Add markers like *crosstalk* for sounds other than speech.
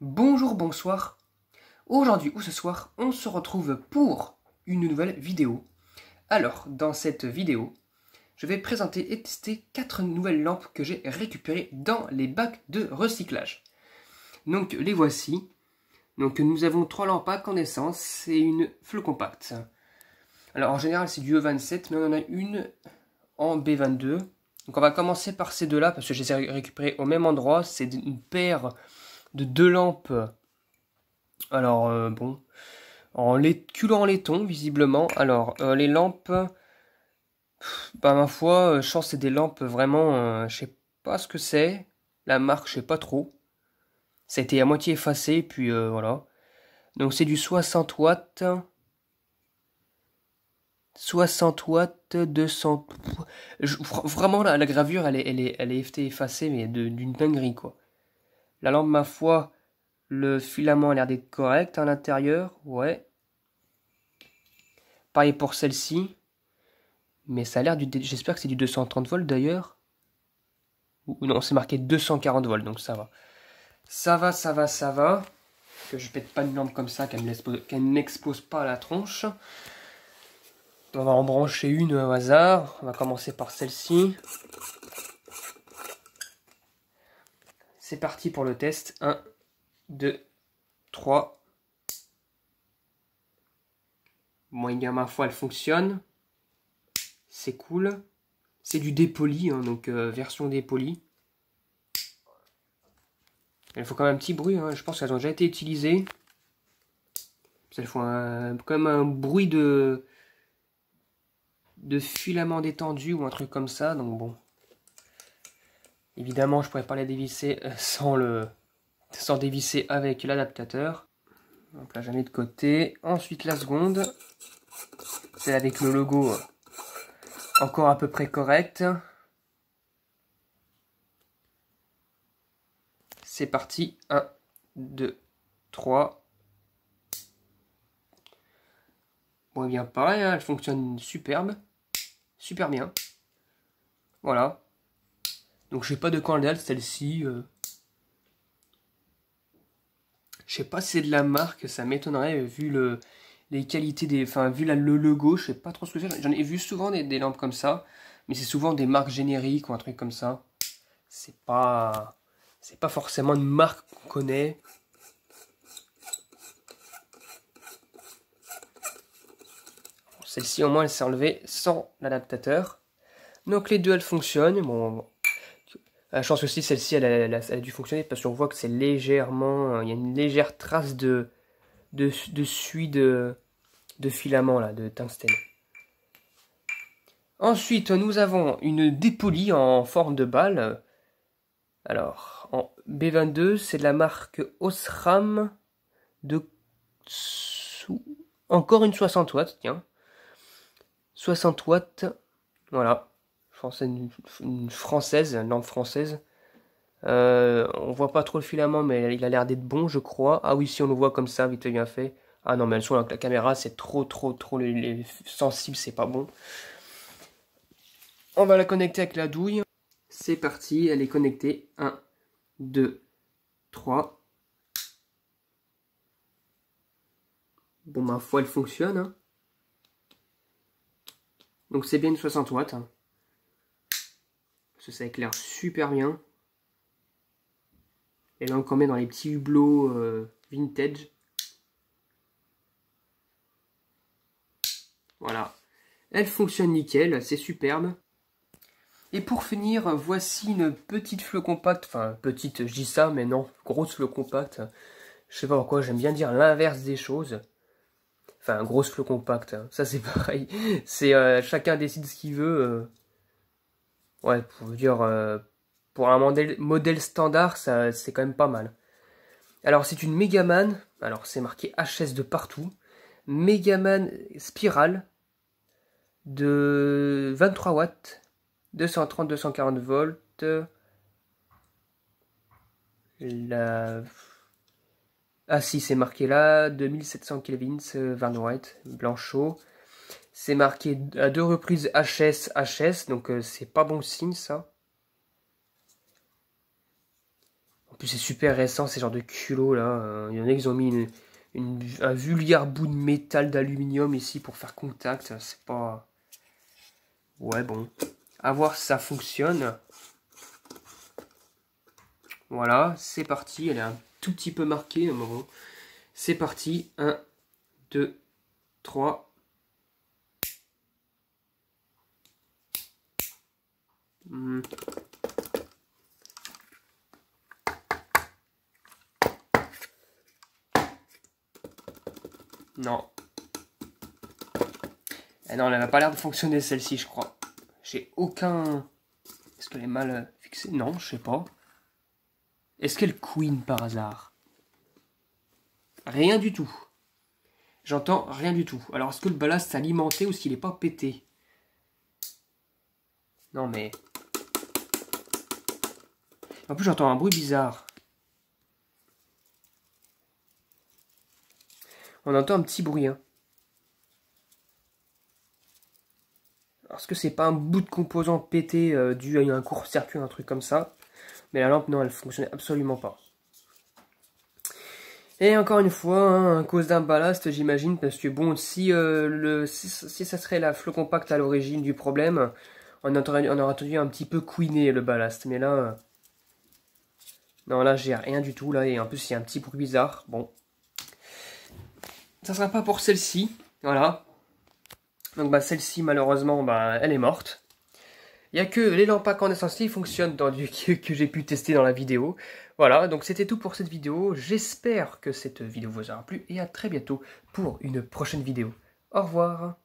Bonjour, bonsoir. Aujourd'hui ou ce soir, on se retrouve pour une nouvelle vidéo. Alors, dans cette vidéo, je vais présenter et tester quatre nouvelles lampes que j'ai récupérées dans les bacs de recyclage. Donc, les voici. Donc, nous avons trois lampes à connaissance et une flux compacte. Alors, en général, c'est du E27, mais on en a une en B22. Donc, on va commencer par ces deux-là parce que je les ai récupérées au même endroit. C'est une paire deux lampes. Alors, euh, bon, en lait, culant en laiton, visiblement. Alors, euh, les lampes, pas bah, ma foi, euh, je pense c'est des lampes vraiment, je sais pas ce que c'est. La marque, je sais pas trop. Ça a été à moitié effacé, puis voilà. Donc, c'est du 60 watts. 60 watts, 200... vraiment, la, gravure, elle est, elle, est, elle est effacée, mais d'une dinguerie, quoi. La lampe, ma foi, le filament a l'air d'être correct à l'intérieur, ouais. Pareil pour celle-ci. Mais ça a l'air du... J'espère que c'est du 230 volts d'ailleurs. Ou non, c'est marqué 240 volts, donc ça va. Ça va, ça va, ça va. Que je pète pas une lampe comme ça, qu'elle n'expose pas à la tronche. On va en brancher une au hasard. On va commencer par celle-ci. C'est parti pour le test. 1, 2, 3. Moyen ma fois, elle fonctionne. C'est cool. C'est du dépoli, hein, donc euh, version dépoli. il faut quand même un petit bruit, hein. je pense qu'elles ont déjà été utilisées. Elles font quand comme un bruit de, de filament détendu ou un truc comme ça, donc bon. Évidemment, je pourrais pas la dévisser sans, le, sans dévisser avec l'adaptateur. Donc là, j'en mets de côté. Ensuite, la seconde, C'est avec le logo euh, encore à peu près correct. C'est parti. 1, 2, 3. Bon, et eh bien pareil, hein, elle fonctionne superbe. Super bien. Voilà. Donc je sais pas de quand elle celle-ci. Je euh. Je sais pas si c'est de la marque, ça m'étonnerait vu le, les qualités des. Enfin, vu la, le logo, je sais pas trop ce que c'est. J'en ai vu souvent des, lampes comme ça, mais c'est souvent des marques génériques ou un truc comme ça. C'est pas. C'est pas forcément une marque qu'on connaît. Celle-ci au moins elle s'est enlevée sans l'adaptateur. Donc les deux elles fonctionnent. Bon, euh, je pense aussi celle-ci, elle, a dû fonctionner parce qu'on voit que c'est légèrement, euh, il y a une légère trace de, suie de, filament là, de tungstène. Ensuite, nous avons une dépolie en forme de balle. Alors, en B22, c'est de la marque Osram de encore une 60 watts, tiens. 60 watts, voilà. Française, une, française, une française. Euh, on voit pas trop le filament, mais il a l'air d'être bon, je crois. Ah oui, si on le voit comme ça, vite fait, bien fait. Ah non, mais elles sont avec la caméra, c'est trop, trop, trop les, sensible, c'est pas bon. On va la connecter avec la douille. C'est parti, elle est connectée. 1, 2, 3. Bon, ma foi, elle fonctionne. Hein. Donc c'est bien une 60 watts. Hein. Ça, éclaire super bien. Et là, on met dans les petits hublots euh, vintage. Voilà. Elle fonctionne nickel, c'est superbe. Et pour finir, voici une petite fleu compacte. Enfin, petite, je dis ça, mais non, grosse fleu compacte. Je sais pas pourquoi, j'aime bien dire l'inverse des choses. Enfin, grosse fleu compacte, hein. ça c'est *laughs* pareil. C'est euh, chacun décide ce qu'il veut. Euh. Ouais, pour dire, euh, pour un modèle, standard, ça, c'est quand même pas mal. Alors, c'est une Megaman. Alors, c'est marqué HS de partout. Megaman spirale de 23 watts, 230-240 volts. La... Ah si, c'est marqué là, 2700 kelvins, Van blanc chaud. C'est marqué à deux reprises HS, HS, donc euh, c'est pas bon signe ça. En plus c'est super récent ces genres de culots là. Hein. Il y en a qui ont mis un vulgaire bout de métal d'aluminium ici pour faire contact. C'est pas... Ouais bon. À voir si ça fonctionne. Voilà, c'est parti. Elle est un tout petit peu marquée, mais bon. C'est parti. 1, 2, 3, Non. Eh non, elle n'a pas l'air de fonctionner celle-ci, je crois. J'ai aucun... Est-ce qu'elle est mal euh, fixée Non, je sais pas. Est-ce qu'elle queen par hasard Rien du tout. J'entends rien du tout. Alors est-ce que le ballast est alimenté ou qu'il n'est pas pété Non mais... En plus j'entends un bruit bizarre. on entend un petit bruit. Parce hein. que c'est pas un bout de composant pété euh, dû à un court-circuit, un truc comme ça. Mais la lampe, non, elle fonctionnait absolument pas. Et encore une fois, hein, à cause d'un ballast, j'imagine, parce que bon, si, euh, le, si, ça serait la flot compacte à l'origine du problème, on aurait, on entendu un petit peu couiner le ballast. Mais là, euh, non, là, j'ai rien du tout, là, et en plus, il y a un petit bruit bizarre. Bon, ça sera pas pour celle-ci, voilà. Donc bah celle-ci malheureusement bah elle est morte. Il n'y a que les lampes à essentiel qui fonctionnent dans du *laughs* que j'ai pu tester dans la vidéo. Voilà, donc c'était tout pour cette vidéo. J'espère que cette vidéo vous aura plu et à très bientôt pour une prochaine vidéo. Au revoir